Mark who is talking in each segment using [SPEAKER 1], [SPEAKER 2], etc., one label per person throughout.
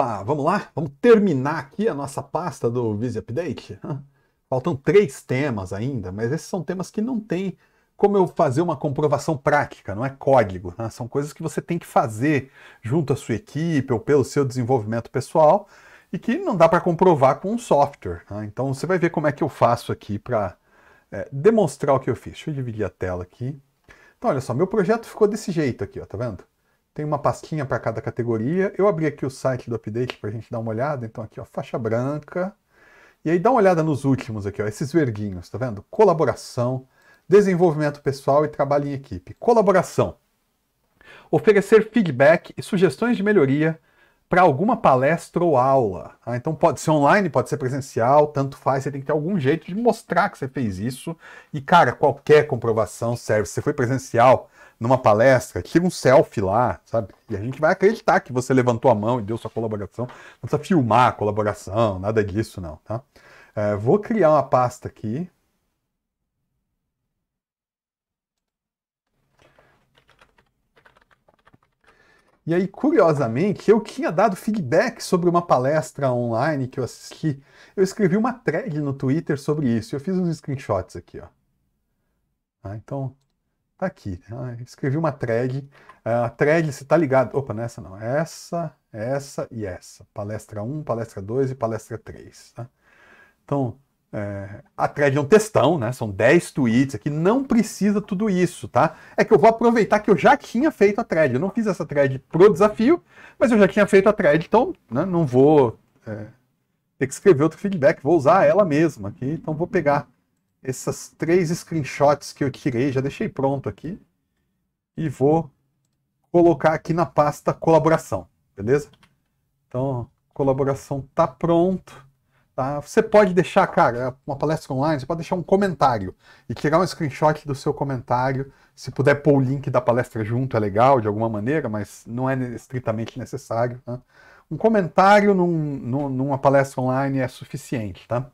[SPEAKER 1] Opa, vamos lá? Vamos terminar aqui a nossa pasta do Visi Update? Faltam três temas ainda, mas esses são temas que não tem como eu fazer uma comprovação prática, não é código. Né? São coisas que você tem que fazer junto à sua equipe ou pelo seu desenvolvimento pessoal e que não dá para comprovar com um software. Né? Então você vai ver como é que eu faço aqui para é, demonstrar o que eu fiz. Deixa eu dividir a tela aqui. Então olha só, meu projeto ficou desse jeito aqui, ó, tá vendo? Tem uma pastinha para cada categoria. Eu abri aqui o site do update para a gente dar uma olhada. Então aqui, ó, faixa branca. E aí dá uma olhada nos últimos aqui, ó, esses verguinhos, tá vendo? Colaboração, desenvolvimento pessoal e trabalho em equipe. Colaboração. Oferecer feedback e sugestões de melhoria para alguma palestra ou aula. Ah, então pode ser online, pode ser presencial, tanto faz, você tem que ter algum jeito de mostrar que você fez isso. E, cara, qualquer comprovação serve. Se foi presencial, numa palestra, tira um selfie lá, sabe? E a gente vai acreditar que você levantou a mão e deu sua colaboração. Não precisa filmar a colaboração, nada disso não, tá? É, vou criar uma pasta aqui. E aí, curiosamente, eu tinha dado feedback sobre uma palestra online que eu assisti. Eu escrevi uma thread no Twitter sobre isso. Eu fiz uns screenshots aqui, ó. Ah, então, Tá aqui. Né? Ah, escrevi uma thread ah, A thread você tá ligado? Opa, não é essa não. É essa, essa e essa. Palestra 1, palestra 2 e palestra 3. Tá? Então, é, a thread é um textão, né? São 10 tweets aqui, não precisa tudo isso, tá? É que eu vou aproveitar que eu já tinha feito a thread. Eu não fiz essa thread pro desafio, mas eu já tinha feito a thread, então né, não vou é, ter que escrever outro feedback, vou usar ela mesma aqui, então vou pegar essas três screenshots que eu tirei, já deixei pronto aqui. E vou colocar aqui na pasta colaboração, beleza? Então, colaboração tá pronto. Tá? Você pode deixar, cara, uma palestra online, você pode deixar um comentário e tirar um screenshot do seu comentário. Se puder pôr o link da palestra junto, é legal de alguma maneira, mas não é estritamente necessário. Tá? Um comentário num, num, numa palestra online é suficiente, tá?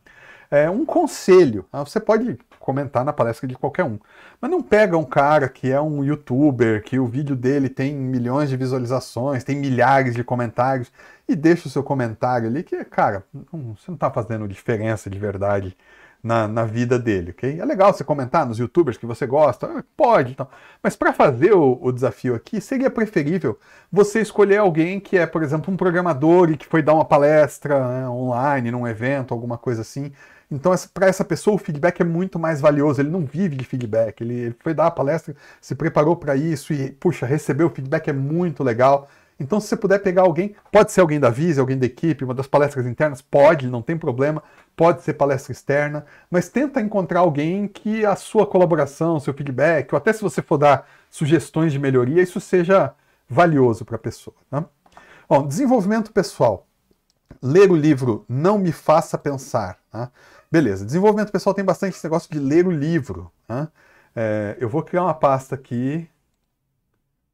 [SPEAKER 1] é, um conselho. Tá? Você pode comentar na palestra de qualquer um. Mas não pega um cara que é um youtuber, que o vídeo dele tem milhões de visualizações, tem milhares de comentários, e deixa o seu comentário ali, que, cara, não, você não está fazendo diferença de verdade na, na, vida dele, ok? É legal você comentar nos youtubers que você gosta, ah, pode, então. Mas para fazer o, o, desafio aqui, seria preferível você escolher alguém que é, por exemplo, um programador e que foi dar uma palestra né, online, num evento, alguma coisa assim, então, para essa pessoa, o feedback é muito mais valioso. Ele não vive de feedback. Ele foi dar a palestra, se preparou para isso e, puxa, receber o feedback é muito legal. Então, se você puder pegar alguém, pode ser alguém da Visa, alguém da equipe, uma das palestras internas, pode, não tem problema, pode ser palestra externa, mas tenta encontrar alguém que a sua colaboração, seu feedback, ou até se você for dar sugestões de melhoria, isso seja valioso para a pessoa. Né? Bom, desenvolvimento pessoal. Ler o livro Não Me Faça Pensar. Né? Beleza, desenvolvimento pessoal tem bastante esse negócio de ler o livro. Né? É, eu vou criar uma pasta aqui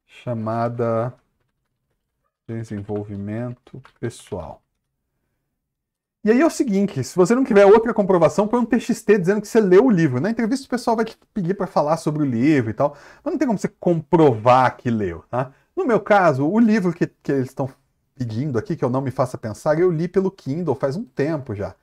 [SPEAKER 1] chamada desenvolvimento pessoal. E aí é o seguinte, se você não tiver outra comprovação, põe um TXT dizendo que você leu o livro. Na entrevista o pessoal vai te pedir para falar sobre o livro e tal, mas não tem como você comprovar que leu, tá? No meu caso, o livro que, que eles estão pedindo aqui, que eu não me faça pensar, eu li pelo Kindle faz um tempo já.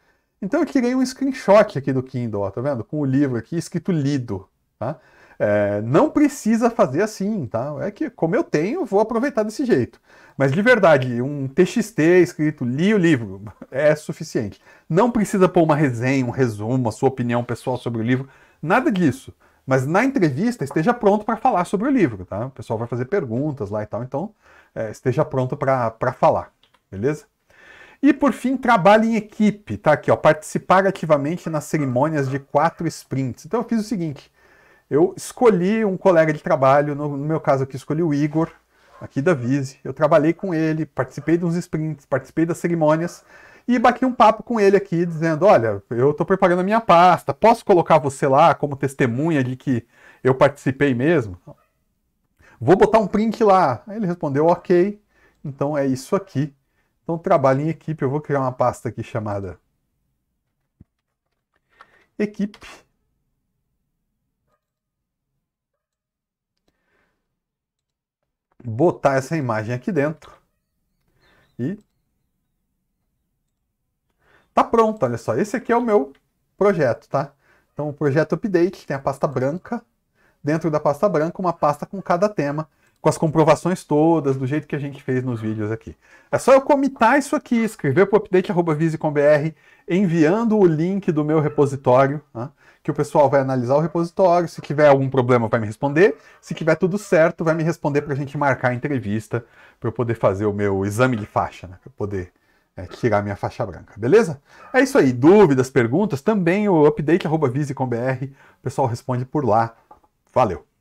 [SPEAKER 1] Então eu tirei um screenshot aqui do Kindle, ó, tá vendo? Com o livro aqui escrito lido, tá? É, não precisa fazer assim, tá? É que, como eu tenho, vou aproveitar desse jeito. Mas de verdade, um TXT escrito li o livro é suficiente. Não precisa pôr uma resenha, um resumo, a sua opinião pessoal sobre o livro, nada disso. Mas na entrevista esteja pronto para falar sobre o livro, tá? O pessoal vai fazer perguntas lá e tal, então é, esteja pronto para falar, beleza? E por fim, trabalho em equipe, tá aqui, ó, participar ativamente nas cerimônias de quatro sprints. Então eu fiz o seguinte, eu escolhi um colega de trabalho, no, no meu caso aqui escolhi o Igor, aqui da Vise. Eu trabalhei com ele, participei de uns sprints, participei das cerimônias e bati um papo com ele aqui, dizendo: Olha, eu estou preparando a minha pasta, posso colocar você lá como testemunha de que eu participei mesmo? Vou botar um print lá. Aí ele respondeu: Ok, então é isso aqui. Então, trabalho em equipe. Eu vou criar uma pasta aqui chamada equipe. Botar essa imagem aqui dentro. E tá pronto, olha só. Esse aqui é o meu projeto, tá? Então, o projeto update tem a pasta branca. Dentro da pasta branca, uma pasta com cada tema com as comprovações todas, do jeito que a gente fez nos vídeos aqui. É só eu comitar isso aqui, escrever para o update.visicom.br, enviando o link do meu repositório, né, que o pessoal vai analisar o repositório, se tiver algum problema vai me responder, se tiver tudo certo vai me responder para a gente marcar a entrevista, para eu poder fazer o meu exame de faixa, né, para eu poder é, tirar minha faixa branca, beleza? É isso aí, dúvidas, perguntas, também o update.visicom.br, o pessoal responde por lá. Valeu!